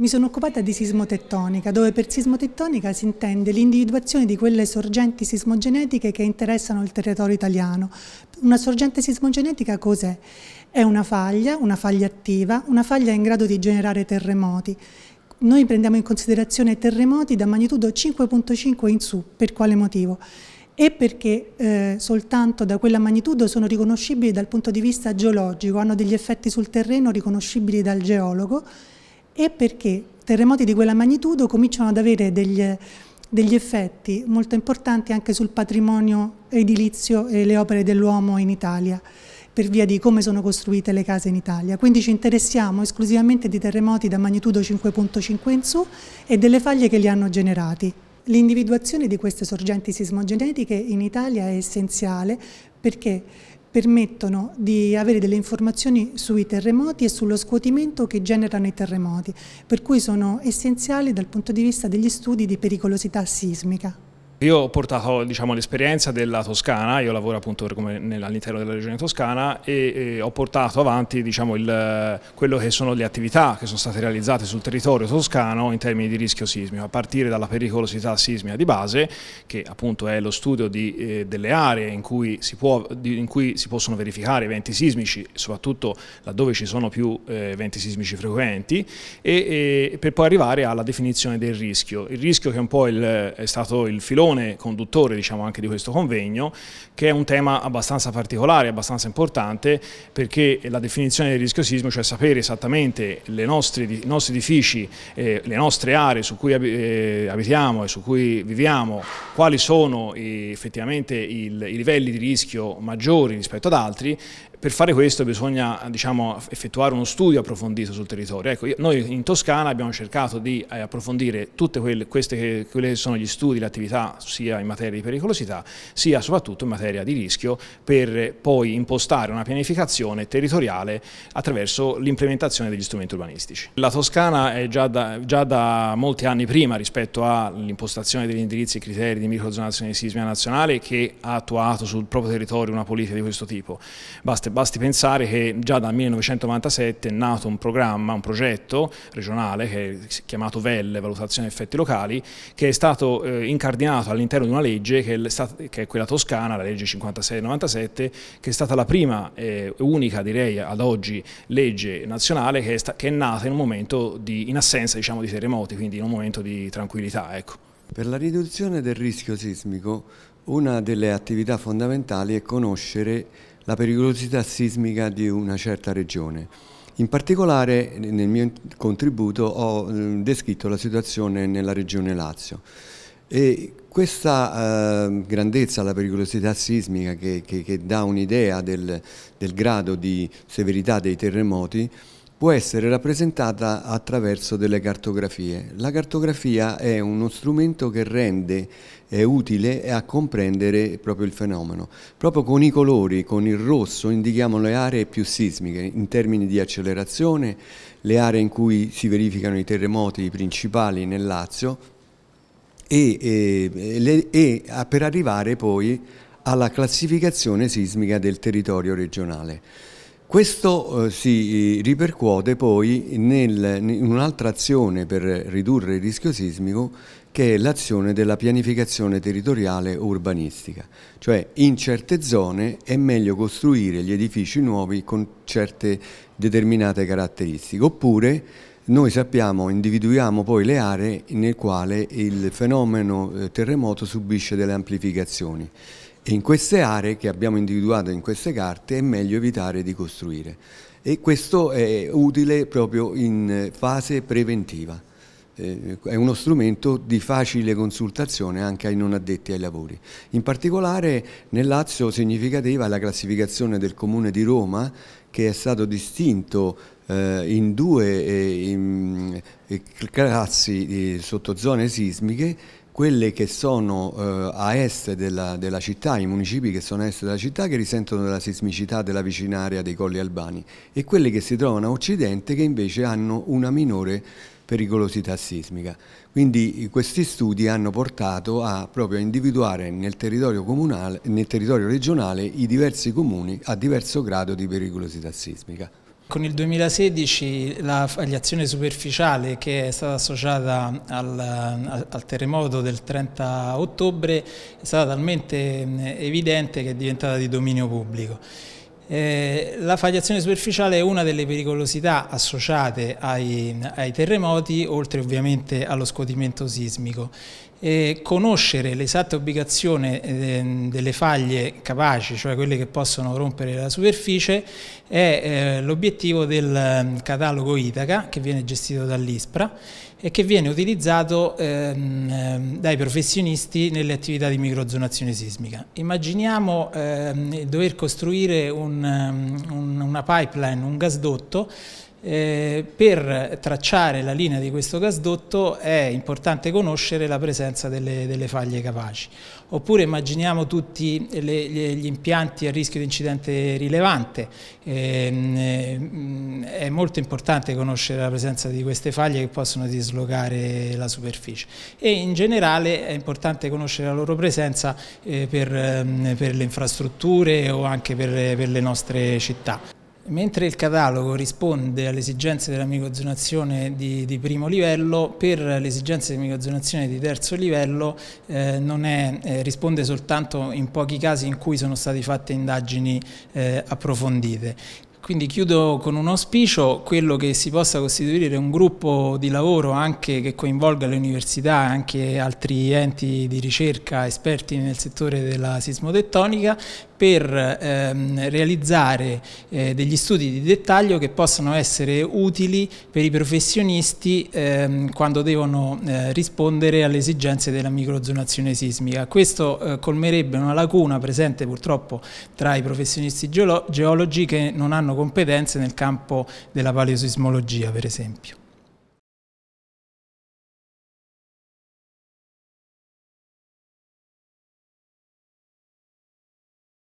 Mi sono occupata di sismotettonica, dove per sismotettonica si intende l'individuazione di quelle sorgenti sismogenetiche che interessano il territorio italiano. Una sorgente sismogenetica cos'è? È una faglia, una faglia attiva, una faglia in grado di generare terremoti. Noi prendiamo in considerazione terremoti da magnitudo 5.5 in su, per quale motivo? e perché eh, soltanto da quella magnitudo sono riconoscibili dal punto di vista geologico, hanno degli effetti sul terreno riconoscibili dal geologo e perché terremoti di quella magnitudo cominciano ad avere degli, degli effetti molto importanti anche sul patrimonio edilizio e le opere dell'uomo in Italia per via di come sono costruite le case in Italia. Quindi ci interessiamo esclusivamente di terremoti da magnitudo 5.5 in su e delle faglie che li hanno generati. L'individuazione di queste sorgenti sismogenetiche in Italia è essenziale perché permettono di avere delle informazioni sui terremoti e sullo scuotimento che generano i terremoti, per cui sono essenziali dal punto di vista degli studi di pericolosità sismica. Io ho portato diciamo, l'esperienza della Toscana, io lavoro appunto all'interno della regione toscana e, e ho portato avanti diciamo, il, quello che sono le attività che sono state realizzate sul territorio toscano in termini di rischio sismico, a partire dalla pericolosità sismica di base, che appunto è lo studio di, eh, delle aree in cui, può, di, in cui, si possono verificare eventi sismici, soprattutto laddove ci sono più eh, eventi sismici frequenti, e, e, per poi arrivare alla definizione del rischio. Il rischio che è un po' il, è stato il filone filone conduttore diciamo, anche di questo convegno, che è un tema abbastanza particolare, abbastanza importante, perché la definizione del rischio sismo, cioè sapere esattamente nostre, i nostri edifici, eh, le nostre aree su cui eh, abitiamo e su cui viviamo, quali sono effettivamente il, i livelli di rischio maggiori rispetto ad altri, per fare questo bisogna diciamo, effettuare uno studio approfondito sul territorio. Ecco, noi in Toscana abbiamo cercato di eh, approfondire tutte quelle, queste, quelle che sono gli studi, le attività sia in materia di pericolosità sia soprattutto in materia di rischio per eh, poi impostare una pianificazione territoriale attraverso l'implementazione degli strumenti urbanistici. La Toscana è già da, già da molti anni prima rispetto all'impostazione degli indirizzi e criteri di microzonazione di sismica nazionale che ha attuato sul proprio territorio una politica di questo tipo. Basta parte. Basti pensare che già dal 1997 è nato un programma, un progetto regionale che è chiamato VEL, Valutazione Effetti Locali, che è stato eh, incardinato all'interno di una legge che è, stata, che è, quella toscana, la legge 56-97, che è stata la prima e eh, unica, direi ad oggi, legge nazionale che è, sta, che è nata in un momento di, in assenza diciamo, di terremoti, quindi in un momento di tranquillità. Ecco. Per la riduzione del rischio sismico una delle attività fondamentali è conoscere la pericolosità sismica di una certa regione. In particolare nel mio contributo ho descritto la situazione nella regione Lazio e questa eh, grandezza, la pericolosità sismica che, che, che dà un'idea del, del grado di severità dei terremoti può essere rappresentata attraverso delle cartografie. La cartografia è uno strumento che rende utile a comprendere proprio il fenomeno. Proprio con i colori, con il rosso, indichiamo le aree più sismiche in termini di accelerazione, le aree in cui si verificano i terremoti principali nel Lazio e, e, le, e per arrivare poi alla classificazione sismica del territorio regionale. Questo eh, si eh, ripercuote poi nel, in un'altra azione per ridurre il rischio sismico che è l'azione della pianificazione territoriale urbanistica, cioè in certe zone è meglio costruire gli edifici nuovi con certe determinate caratteristiche, oppure noi sappiamo, individuiamo poi le aree nel quale il fenomeno eh, terremoto subisce delle amplificazioni. E in queste aree che abbiamo individuato in queste carte è meglio evitare di costruire e questo è utile proprio in fase preventiva. Eh, è uno strumento di facile consultazione anche ai non addetti ai lavori. In particolare nel Lazio significativa è la classificazione del Comune di Roma che è stato distinto eh, in due eh, classi sottozone sismiche quelle che sono eh, a est della, della, città, i municipi che sono a est della città che risentono della sismicità della vicina area dei colli albani e quelle che si trovano a occidente che invece hanno una minore pericolosità sismica. Quindi eh, questi studi hanno portato a proprio a individuare nel territorio, comunale, nel territorio regionale i diversi comuni a diverso grado di pericolosità sismica. Con il 2016 la fagliazione superficiale che è stata associata al, al, terremoto del 30 ottobre è stata talmente evidente che è diventata di dominio pubblico. Eh, la fagliazione superficiale è una delle pericolosità associate ai, ai terremoti, oltre ovviamente allo scuotimento sismico. E conoscere l'esatta ubicazione ehm, delle faglie capaci, cioè quelle che possono rompere la superficie, è eh, l'obiettivo del ehm, catalogo Itaca che viene gestito dall'ISPRA e che viene utilizzato ehm, dai professionisti nelle attività di microzonazione sismica. Immaginiamo dover costruire una pipeline, un gasdotto eh, per tracciare la linea di questo gasdotto è importante conoscere la presenza delle, delle faglie capaci. Oppure immaginiamo tutti le, gli impianti a rischio di incidente rilevante. Ehm, eh, è molto importante conoscere la presenza di queste faglie che possono dislocare la superficie. E in generale è importante conoscere la loro presenza eh, per, ehm, per, le infrastrutture o anche per, per le nostre città. Mentre il catalogo risponde alle esigenze della microzonazione di, di, primo livello, per le esigenze di microzonazione di terzo livello eh, è, eh, risponde soltanto in pochi casi in cui sono state fatte indagini eh, approfondite. Quindi chiudo con un auspicio, quello che si possa costituire un gruppo di lavoro anche che coinvolga le università e anche altri enti di ricerca esperti nel settore della sismotettonica per ehm, realizzare eh, degli studi di dettaglio che possano essere utili per i professionisti ehm, quando devono eh, rispondere alle esigenze della microzonazione sismica. Questo eh, colmerebbe una lacuna presente purtroppo tra i professionisti geologi che non hanno competenze nel campo della paleosismologia per esempio.